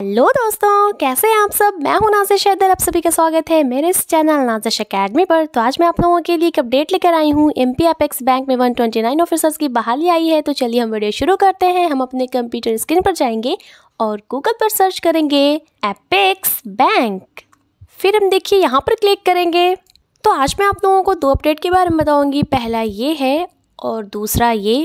Hello दोस्तों कैसे हैं आप सब मैं हूं नाजिश हैदर आप सभी का स्वागत है मेरे इस चैनल नाजिश अकेडमी पर तो आज मैं आप लोगों के लिए एक अपडेट लेकर आई हूं एमपी एपेक्स बैंक में 129 ऑफिसर्स की बहाली आई है तो चलिए हम वीडियो शुरू करते हैं हम अपने कंप्यूटर स्क्रीन पर जाएंगे और गूगल पर सर्च करेंगे एपेक्स बैंक फिर हम देखिए यहाँ पर क्लिक करेंगे तो आज मैं आप लोगों को दो अपडेट के बारे में बताऊँगी पहला ये है और दूसरा ये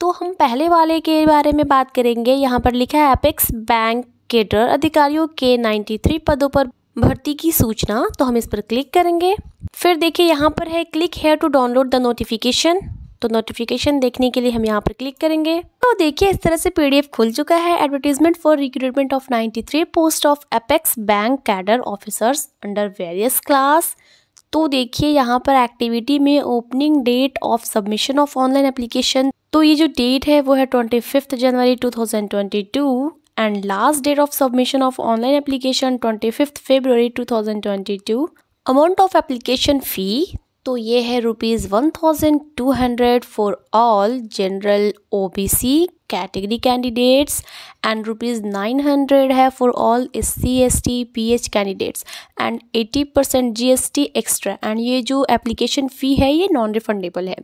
तो हम पहले वाले के बारे में बात करेंगे यहाँ पर लिखा है एपेक्स बैंक केडर अधिकारियों के 93 पदों पर भर्ती की सूचना तो हम इस पर क्लिक करेंगे फिर देखिए यहाँ पर है click here to download the notification तो नोटिफिकेशन देखने के लिए हम यहाँ पर क्लिक करेंगे तो देखिए इस तरह से पीडीएफ खुल चुका है advertisement for recruitment of 93 post of apex bank cadre officers under various class तो देखिए यहाँ पर एक्टिविटी में opening date of submission of online application तो ये जो डेट है वो है twenty fifth January two and last date of submission of online application 25th February 2022. Amount of application fee तो ये है rupees one thousand two hundred for all general OBC category candidates and rupees nine hundred है for all S C S T P H candidates and eighty percent G S T extra and ये जो application fee है ये non refundable है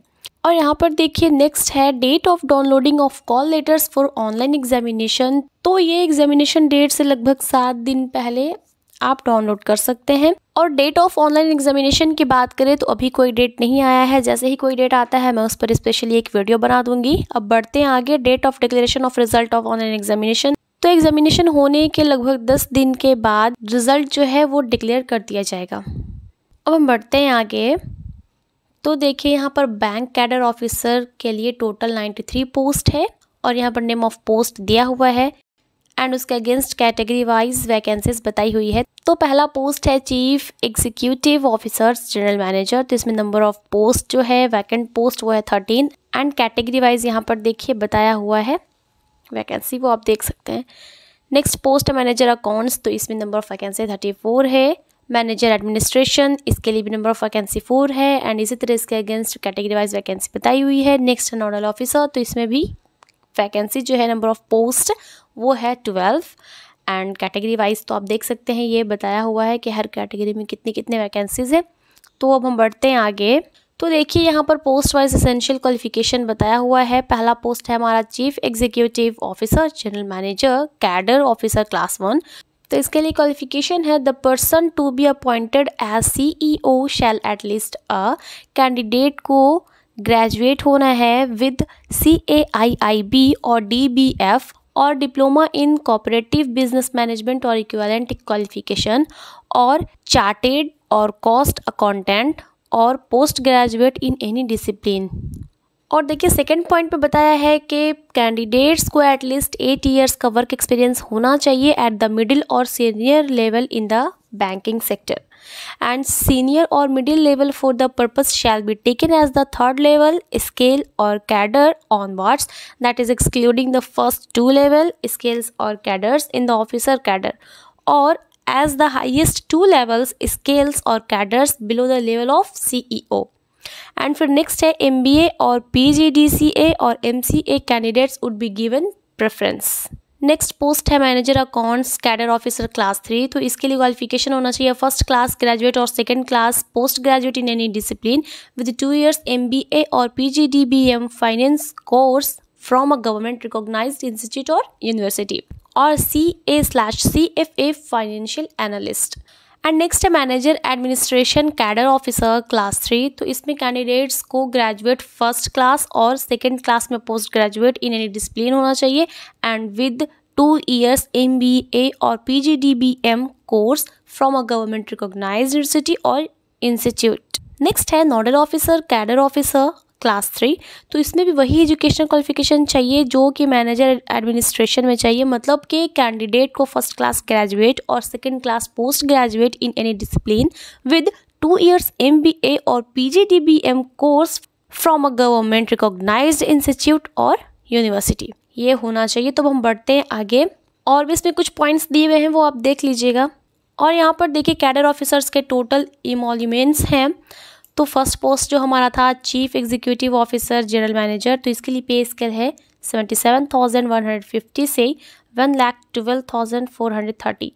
और यहाँ पर देखिए नेक्स्ट है date of downloading of call letters for online examination तो ये एग्जामिनेशन डेट से लगभग सात दिन पहले आप डाउनलोड कर सकते हैं और डेट ऑफ ऑनलाइन एग्जामिनेशन की बात करें तो अभी कोई डेट नहीं आया है जैसे ही कोई डेट आता है मैं उस पर स्पेशली एक वीडियो बना दूंगी अब बढ़ते हैं आगे date of declaration of result of online examination तो एग्जामिनेशन होने के लगभग दस दिन के बाद रिजल्ट जो है वो डिक्लेयर कर दिया जाएगा अब हम बढ़ते हैं आगे तो देखिए यहाँ पर बैंक कैडर ऑफिसर के लिए टोटल 93 पोस्ट है और यहाँ पर नेम ऑफ पोस्ट दिया हुआ है एंड उसके अगेंस्ट कैटेगरी वाइज वैकेंसीज बताई हुई है तो पहला पोस्ट है chief executive officers general manager तो इसमें नंबर ऑफ पोस्ट जो है वैकेंट पोस्ट वो है थर्टीन एंड कैटेगरी वाइज यहाँ पर देखिए बताया हुआ है वैकेंसी वो आप देख सकते हैं नेक्स्ट पोस्ट मैनेजर अकाउंट्स तो इसमें number of vacancy thirty four है मैनेजर एडमिनिस्ट्रेशन इसके लिए भी नंबर ऑफ वैकेंसी फोर है एंड इसी तरह इसके अगेंस्ट कैटेगरी वाइज वैकेंसी बताई हुई है नेक्स्ट नोडल ऑफिसर तो इसमें भी वैकेंसी जो है नंबर ऑफ़ पोस्ट वो है ट्वेल्व एंड कैटेगरी वाइज तो आप देख सकते हैं ये बताया हुआ है कि हर कैटेगरी में कितनी कितने वैकेंसीज़ है तो अब हम बढ़ते हैं आगे तो देखिए यहाँ पर पोस्ट वाइज एसेंशियल क्वालिफिकेशन बताया हुआ है पहला पोस्ट है हमारा chief executive officer general manager cadre officer class one तो इसके लिए क्वालिफिकेशन है the person to be appointed as C E O shall at least a candidate को ग्रेजुएट होना है with C A I I B और D B F और diploma in cooperative business management और इक्वलेंट क्वालिफिकेशन और chartered और cost accountant और post graduate in any discipline और देखिए सेकेंड पॉइंट पे बताया है कि कैंडिडेट्स को एटलीस्ट एट ईयर्स का वर्क एक्सपीरियंस होना चाहिए एट द मिडिल और senior level in the banking sector and senior or middle level for the purpose shall be taken as the third level scale or cadre onwards that is excluding the first two level scales or cadres in the officer cadre or as the highest two levels scales or cadres below the level of CEO and for next है MBA or PGDCA or MCA candidates would be given preference next post है manager accounts cadre officer class three तो इसके लिए qualification होना चाहिए first class graduate और second class post graduate in any discipline with two years MBA और PGDBM finance course from a government recognised institute और university और C A slash C F A financial analyst and next है manager administration cadre officer class three तो इसमें candidates को graduate first class और second class में post graduate in any discipline होना चाहिए and with two years M B A और P G D B M course from a government recognise university और institute next है nodal officer cadre officer class three तो इसमें भी वही education qualification चाहिए जो कि मैनेजर एडमिनिस्ट्रेशन में चाहिए मतलब कि कैंडिडेट को फर्स्ट क्लास ग्रेजुएट और second class post graduate in any discipline with two years M B A और P G D B M course from a government recognise institute और यूनिवर्सिटी ये होना चाहिए तो हम बढ़ते हैं आगे और भी इसमें कुछ पॉइंट्स दिए हुए हैं वो आप देख लीजिएगा और यहाँ पर देखिए कैडर ऑफिसर्स के टोटल इमोल्यूमेंट्स हैं तो फर्स्ट पोस्ट जो हमारा था chief executive officer general manager तो इसके लिए पे स्केल है seventy seven thousand one hundred fifty से one lakh twelve thousand four hundred thirty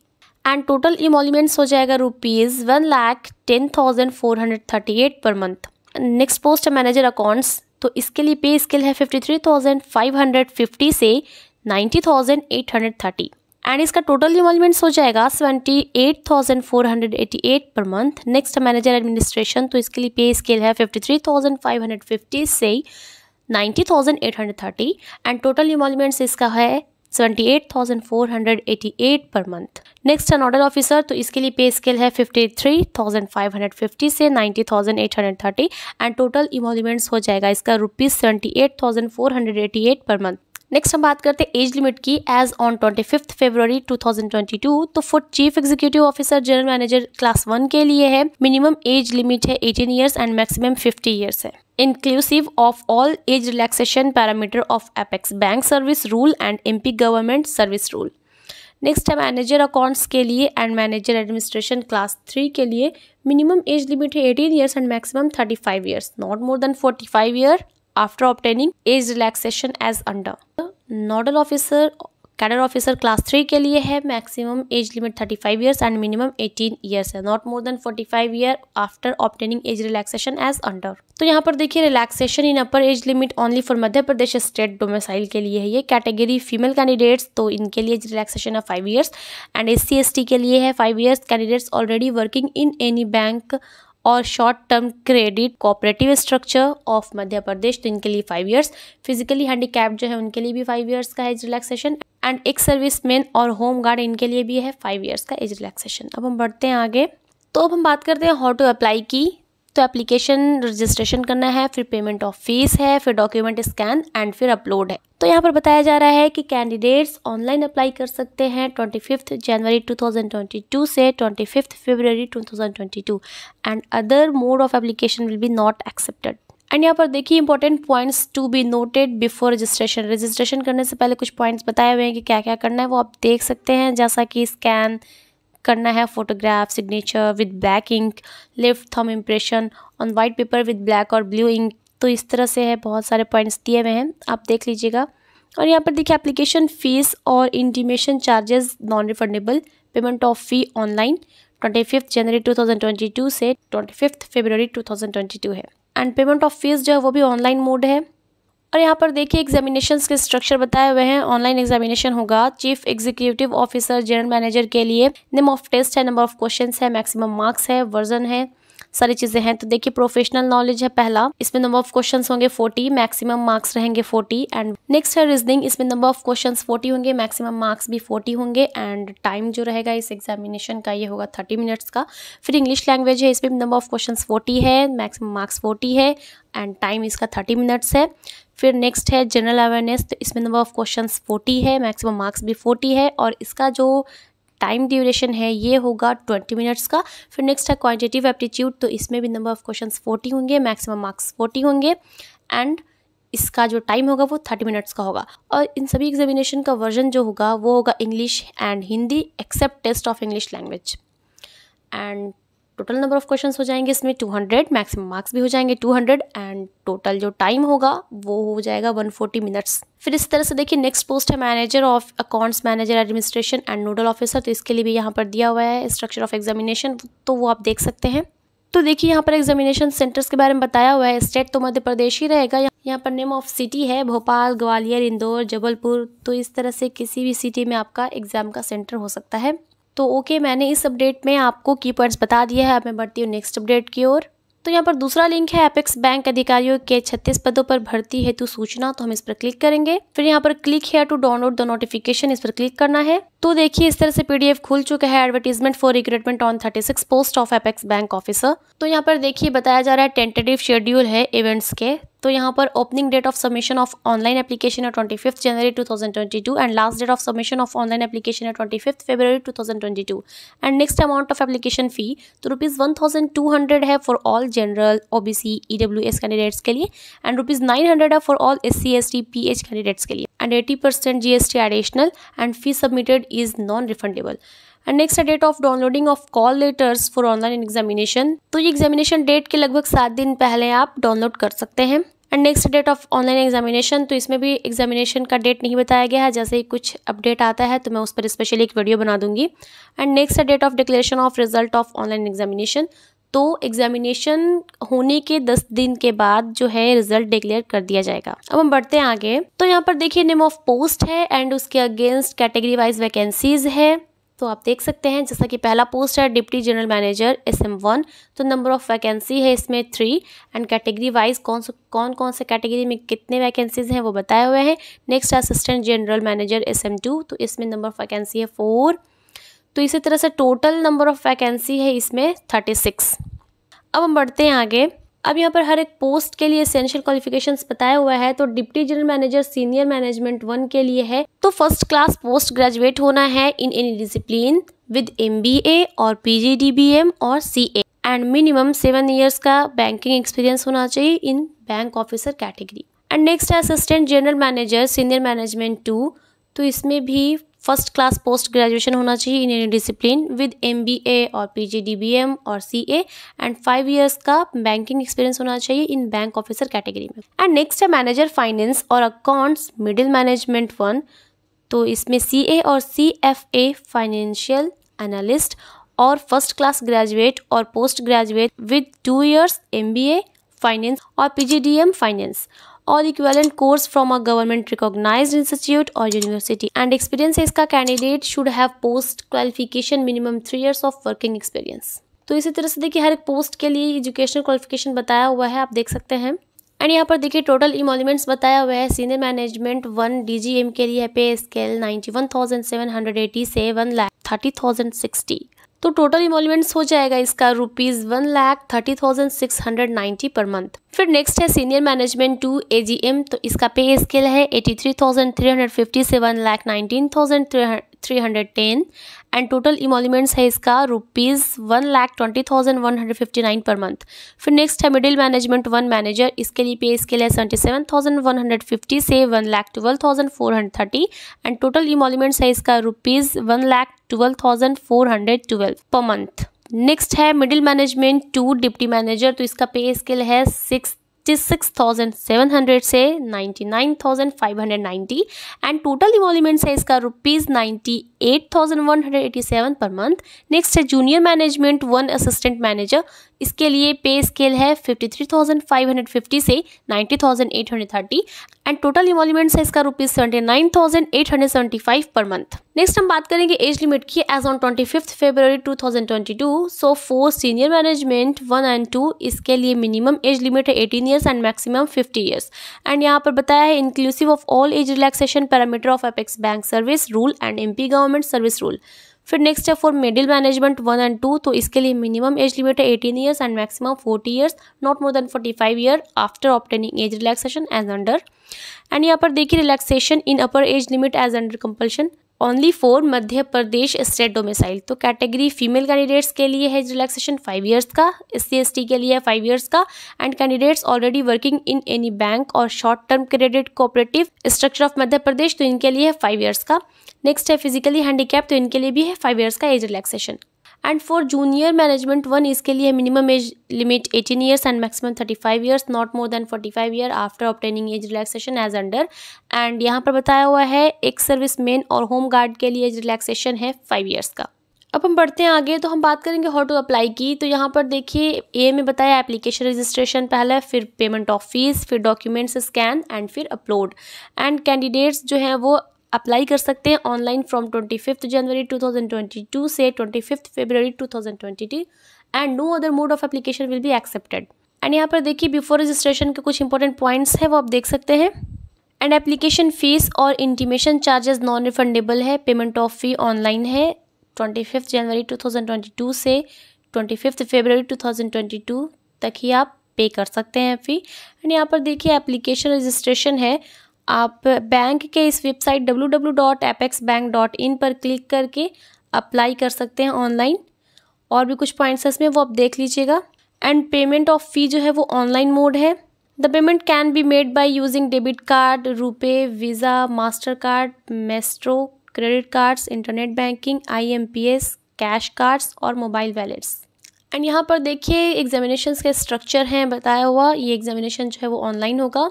and total emoluments हो जाएगा rupees one lakh ten thousand four hundred thirty eight per month next post है manager accounts तो इसके लिए pay scale है fifty three thousand five hundred fifty से ninety thousand eight hundred thirty and इसका total emoluments हो जाएगा seventy eight thousand four hundred eighty eight per month next manager administration तो इसके लिए पे स्केल है fifty three thousand five hundred fifty से ninety thousand eight hundred thirty and total emoluments इसका है seventy eight thousand four hundred eighty eight per month next है nodal officer तो इसके लिए पे स्केल है fifty three thousand five hundred fifty से ninety thousand eight hundred thirty and total emoluments हो जाएगा इसका rupees seventy eight thousand four hundred eighty eight per month next हम बात करते हैं एज लिमिट की age on twenty fifth February two तो for chief executive officer general manager class one के लिए है मिनिमम एज लिमिट है eighteen years and maximum fifty years है inclusive of all age relaxation parameter of apex bank service rule and MP government service rule next है manager accounts के लिए and manager administration class three के लिए minimum age limit है eighteen years and maximum thirty five years not more than forty five year after obtaining age relaxation as under. nodal officer cadre officer class three के लिए है maximum age limit thirty five years and minimum eighteen years है not more than forty five year after obtaining age relaxation as under तो यहाँ पर देखिए relaxation in upper age limit only for Madhya Pradesh state domicile के लिए है ये category female candidates तो इनके लिए एज रिलैक्सेशन है five years and S C के लिए है five years candidates already working in any bank और short term credit cooperative structure of Madhya Pradesh तो इनके लिए फाइव ईयर्स फिजिकली हैंडीकैप जो है उनके लिए भी फाइव ईयर्स का एज रिलैक्सेशन एंड एक सर्विस मैन और होम गार्ड इनके लिए भी है फाइव ईयर्स का एज रिलैक्सेशन अब हम बढ़ते हैं आगे तो अब हम बात करते हैं हाउ टू अप्लाई की तो एप्लीकेशन रजिस्ट्रेशन करना है फिर पेमेंट ऑफ फीस है फिर डॉक्यूमेंट स्कैन एंड फिर अपलोड है तो यहाँ पर बताया जा रहा है कि कैंडिडेट्स ऑनलाइन अप्लाई कर सकते हैं ट्वेंटी फिफ्थ जनवरी 2022 से twenty fifth February 2022 and other mode of application will be not accepted and यहाँ पर देखिए important points to be noted before registration registration करने से पहले कुछ पॉइंट्स बताए हुए हैं कि क्या क्या करना है वो आप देख सकते हैं जैसा कि स्कैन करना है photograph signature with black ink left thumb impression on white paper with black और ब्लू इंक तो इस तरह से है बहुत सारे पॉइंट्स दिए हुए हैं आप देख लीजिएगा और यहाँ पर देखिए एप्लीकेशन फ़ीस और intimation charges non refundable payment of fee online twenty fifth January two thousand twenty two से twenty fifth February two thousand twenty two है एंड पेमेंट ऑफ फीस जो है वो भी ऑनलाइन मोड है और यहाँ पर देखिए एग्जामिनेशन के स्ट्रक्चर बताए हुए हैं ऑनलाइन एग्जामिनेशन होगा chief executive officer general manager के लिए नेम ऑफ टेस्ट है नंबर ऑफ क्वेश्चन है मैक्सिमम मार्क्स है वर्जन है सारी चीज़ें हैं तो देखिए प्रोफेशनल नॉलेज है पहला इसमें नंबर ऑफ क्वेश्चंस होंगे 40 मैक्सिमम मार्क्स रहेंगे 40 एंड नेक्स्ट है रीजनिंग इसमें नंबर ऑफ क्वेश्चंस 40 होंगे मैक्सिमम मार्क्स भी 40 होंगे एंड टाइम जो रहेगा इस एग्जामिनेशन का ये होगा 30 मिनट्स का फिर इंग्लिश लैंग्वेज है इसमें नंबर ऑफ क्वेश्चन फोर्टी है मैक्सिमम मार्क्स फोर्टी है एंड टाइम इसका थर्टी मिनट्स है फिर नेक्स्ट है जनरल अवेयरनेस तो इसमें नंबर ऑफ क्वेश्चन फोर्टी है मैक्सिमम मार्क्स भी फोर्टी है और इसका जो टाइम ड्यूरेशन है ये होगा ट्वेंटी मिनट्स का फिर नेक्स्ट है क्वान्टिटिव एप्टीट्यूड तो इसमें भी नंबर ऑफ क्वेश्चन फोर्टी होंगे मैक्सिमम मार्क्स फोर्टी होंगे एंड इसका जो टाइम होगा वो थर्टी मिनट्स का होगा और इन सभी एग्जामिनेशन का वर्जन जो होगा वो होगा English and Hindi except test of English language and total number of questions हो जाएंगे इसमें 200 मैक्सिमम मार्क्स भी हो जाएंगे 200 एंड टोटल जो टाइम होगा वो हो जाएगा 140 मिनट्स फिर इस तरह से देखिए नेक्स्ट पोस्ट है manager of accounts manager administration and nodal officer तो इसके लिए भी यहाँ पर दिया हुआ है स्ट्रक्चर ऑफ एग्जामिनेशन तो वो आप देख सकते हैं तो देखिए यहाँ पर एग्जामिनेशन सेंटर्स के बारे में बताया हुआ है स्टेट तो मध्य प्रदेश ही रहेगा यहाँ पर नेम ऑफ सिटी है भोपाल ग्वालियर इंदौर जबलपुर तो इस तरह से किसी भी सिटी में आपका एग्ज़ाम का सेंटर हो सकता है तो ओके मैंने इस अपडेट में आपको की पॉइंट्स बता दिया है अब मैं बढ़ती हूँ नेक्स्ट अपडेट की ओर तो यहाँ पर दूसरा लिंक है एपेक्स बैंक अधिकारियों के 36 पदों पर भर्ती हेतु सूचना तो हम इस पर क्लिक करेंगे फिर यहाँ पर click here to download the notification इस पर क्लिक करना है तो देखिए इस तरह से पीडीएफ खुल चुका है advertisement for recruitment on 36 post of apex bank officer तो यहाँ पर देखिए बताया जा रहा है टेंटेटिव शेड्यूल है इवेंट्स के तो यहाँ पर opening date of submission of online application है twenty fifth January two thousand twenty two and last date of submission of online application है twenty fifth February two thousand twenty two and next amount of application fee तो rupees one thousand two hundred है for all general O B C E W S candidates के लिए and rupees nine hundred है for all S C S T P H candidates के लिए and eighty percent G S T additional and fee submitted is non refundable and next है date of downloading of call letters for online examination तो ये examination date के लगभग सात दिन पहले आप डाउनलोड कर सकते हैं and next date of online examination तो इसमें भी एग्जामिनेशन का डेट नहीं बताया गया है जैसे ही कुछ अपडेट आता है तो मैं उस पर स्पेशली एक वीडियो बना दूंगी एंड नेक्स्ट है date of declaration of result of online examination तो एग्जामिनेशन होने के दस दिन के बाद जो है रिजल्ट डिक्लेयर कर दिया जाएगा अब हम बढ़ते हैं आगे तो यहाँ पर देखिए नेम ऑफ पोस्ट है एंड उसके अगेंस्ट कैटेगरी वाइज वैकेंसीज है तो आप देख सकते हैं जैसा कि पहला पोस्ट है deputy general manager S M one तो नंबर ऑफ़ वैकेंसी है इसमें थ्री एंड कैटेगरी वाइज कौन से कौन कौन से कैटेगरी में कितने वैकेंसीज हैं वो बताए हुए हैं next assistant general manager S M two तो इसमें नंबर ऑफ़ वैकेंसी है फोर तो इसी तरह से टोटल नंबर ऑफ़ वैकेंसी है इसमें थर्टी सिक्स अब हम बढ़ते हैं आगे अब यहाँ पर हर एक पोस्ट के लिए एसेंशियल क्वालिफिकेशन बताया हुआ है तो deputy general manager senior management one के लिए है तो फर्स्ट क्लास पोस्ट ग्रेजुएट होना है in any discipline with M और पी और C and minimum seven years का बैंकिंग एक्सपीरियंस होना चाहिए in bank officer category and next है assistant general manager senior management two तो इसमें भी फर्स्ट क्लास पोस्ट ग्रेजुएशन होना चाहिए in any discipline with M B A और P G D B M और C A and five years का banking experience होना चाहिए इन बैंक ऑफिसर कैटेगरी में एंड नेक्स्ट है मैनेजर फाइनेंस और अकाउंट्स मिडिल मैनेजमेंट वन तो इसमें सी ए और C F A financial analyst और फर्स्ट क्लास ग्रेजुएट और post graduate with two years M B A finance और P D M finance और equivalent course from a government recognise institute और university and experience है इसका candidate should have post qualification minimum three years of working experience तो इसी तरह से देखिए हर एक पोस्ट के लिए एजुकेशनल क्वालिफिकेशन बताया हुआ है आप देख सकते हैं एंड यहाँ पर देखिए टोटल इमोलिमेंट्स बताया हुआ है सीनियर मैनेजमेंट वन डीजीएम के लिए pay scale ninety one thousand seven hundred eighty seven lakh thirty thousand sixty तो टोटल इमोलमेंट्स हो जाएगा इसका rupees one lakh thirty thousand six hundred ninety per month फिर नेक्स्ट है senior management two A G M तो इसका पे स्केल है eighty three thousand three hundred fifty से one lakh nineteen thousand three hundred ten and total emoluments है इसका rupees one lakh twenty thousand one hundred fifty nine per month फिर next है middle management one manager इसके लिए pay scale है seventy seven thousand one hundred fifty से one lakh twelve thousand four hundred thirty and total emoluments है इसका rupees one lakh twelve thousand four hundred twelve per month next है middle management two deputy manager तो इसका pay scale है six hundred से 99,590 and total emoluments है इसका rupees seven per month next है junior management one assistant manager इसके लिए पे स्केल है 53,550 से 90,830 एंड टोटल इमोलिमेंट है इसका rupees seventy nine thousand eight hundred seventy five per month next हम बात करेंगे एज लिमिट की age on twenty fifth February two thousand twenty two so for senior management one and two इसके लिए minimum age limit है eighteen years and maximum fifty years and यहाँ पर बताया है inclusive of all age relaxation parameter of apex bank service rule and MP government service rule फिर next है for middle management one and two तो इसके लिए मिनिमम एज लिमिट है eighteen years and maximum forty years not more than forty five year after obtaining age relaxation as under and यहाँ पर देखिए relaxation in upper age limit as under compulsion only for Madhya Pradesh state domicile तो category female candidates के लिए है relaxation five years का S C के लिए है फाइव ईयर्स का and candidates already working in any bank और short term credit cooperative structure of Madhya Pradesh तो इनके लिए है फाइव ईयर्स का नेक्स्ट है फिजिकली हैंडीकैप तो इनके लिए भी है फाइव ईयर्स का age relaxation and for junior management one इसके लिए minimum age limit eighteen years and maximum thirty five years not more than forty five year after obtaining age relaxation as under and यहाँ पर बताया हुआ है एक service man और home guard के लिए एज रिलैक्सेशन है फाइव ईयर्स का अब हम बढ़ते हैं आगे तो हम बात करेंगे हाउ टू अप्लाई की तो यहाँ पर देखिए ए में बताया एप्लीकेशन रजिस्ट्रेशन पहले फिर पेमेंट ऑफ फीस फिर डॉक्यूमेंट्स स्कैन एंड फिर अपलोड एंड कैंडिडेट्स जो हैं वो अप्लाई कर सकते हैं online from twenty fifth January two thousand twenty two से twenty fifth February two thousand twenty two and no other mode of application will be accepted and यहाँ पर देखिए बिफोर रजिस्ट्रेशन के कुछ इंपॉर्टेंट पॉइंट्स हैं वो आप देख सकते हैं एंड एप्लीकेशन फीस और इंटीमेशन चार्जेस नॉन रिफंडेबल है पेमेंट ऑफ फी ऑनलाइन है twenty fifth January two thousand twenty two से twenty fifth February two thousand twenty two तक ही आप पे कर सकते हैं फी एंड यहाँ पर देखिए एप्लीकेशन रजिस्ट्रेशन है आप बैंक के इस वेबसाइट www.apexbank.in पर क्लिक करके अप्लाई कर सकते हैं ऑनलाइन और भी कुछ पॉइंट्स इसमें वो आप देख लीजिएगा एंड पेमेंट ऑफ फी जो है वो ऑनलाइन मोड है the payment can be made by using debit card RuPay visa master card maestro credit cards internet banking IMPS cash cards और मोबाइल वैलेट्स एंड यहाँ पर देखिए एग्जामिनेशन के स्ट्रक्चर हैं बताया हुआ ये एग्जामिनेशन जो है वो ऑनलाइन होगा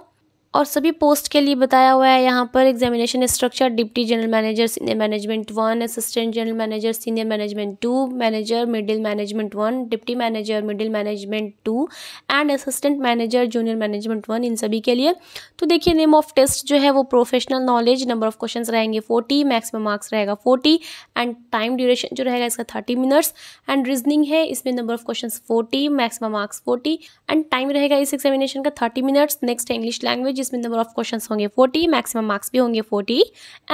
और सभी पोस्ट के लिए बताया हुआ है यहाँ पर examination structure deputy general manager senior management one assistant general manager senior management two manager middle management one deputy manager middle management two and assistant manager junior management one इन सभी के लिए तो देखिए नेम ऑफ टेस्ट जो है वो professional knowledge number of question रहेंगे फोर्टी मैक्सिमम मार्क्स रहेगा फोर्टी एंड टाइम ड्यूरेशन जो रहेगा इसका थर्टी मिनट्स एंड रीजनिंग है इसमें number of question forty maximum marks forty and time रहेगा इस एग्जामिनेशन का thirty minutes next English language जिसमें नंबर ऑफ क्वेश्चन होंगे फोर्टी मैक्सिमम मार्क्स भी होंगे फोर्टी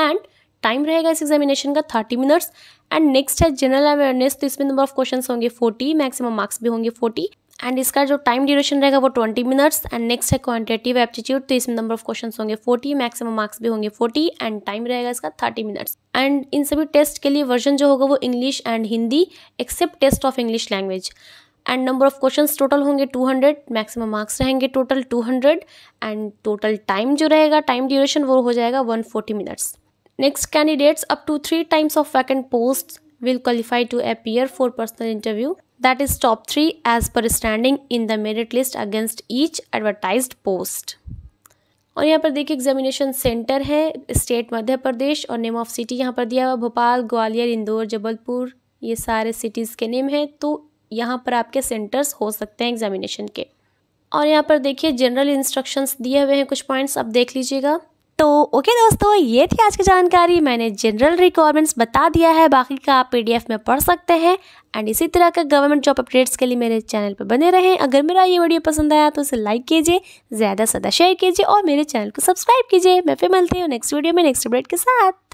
एंड टाइम रहेगा इस एग्जामिनेशन का थर्टी मिनट्स एंड नेक्स्ट है जनरल अवेयरनेस तो इसमें नंबर ऑफ क्वेश्चन होंगे फोर्टी मैक्सिमम मार्क्स भी होंगे फोर्टी एंड इसका जो टाइम ड्यूरेशन रहेगा वो ट्वेंटी मिनट्स एंड नेक्स्ट है क्वांटिटेटिव एप्टीट्यूड तो इसमें नंबर ऑफ क्वेश्चन होंगे फोर्टी मैक्सिमम मार्क्स भी होंगे फोर्टी एंड टाइम रहेगा इसका थर्टी मिनट्स एंड इन सभी टेस्ट के लिए वर्जन जो होगा वो English and Hindi except test of English language and number of questions total होंगे 200 मैक्सिमम मार्क्स रहेंगे टोटल 200 एंड टोटल टाइम जो रहेगा टाइम ड्यूरेशन वो हो जाएगा 140 minutes next candidates up to three times of vacant post will qualify to appear for personal interview that is top three as per standing in the merit list against each advertise post और यहाँ पर देखिए examination centre है state Madhya Pradesh और name of city यहाँ पर दिया हुआ भोपाल ग्वालियर इंदौर जबलपुर ये सारे सिटीज़ के नेम हैं तो यहाँ पर आपके सेंटर्स हो सकते हैं एग्जामिनेशन के और यहाँ पर देखिए जनरल इंस्ट्रक्शंस दिए हुए हैं कुछ पॉइंट्स आप देख लीजिएगा तो ओके दोस्तों ये थी आज की जानकारी मैंने जनरल रिक्वायरमेंट्स बता दिया है बाकी का आप पी में पढ़ सकते हैं एंड इसी तरह का गवर्नमेंट जॉब अपडेट्स के लिए मेरे चैनल पर बने रहें अगर मेरा ये वीडियो पसंद आया तो इसे लाइक कीजिए ज़्यादा से ज़्यादा शेयर कीजिए और मेरे चैनल को सब्सक्राइब कीजिए मैं फिर मिलती हूँ नेक्स्ट वीडियो में नेक्स्ट अपडेट के साथ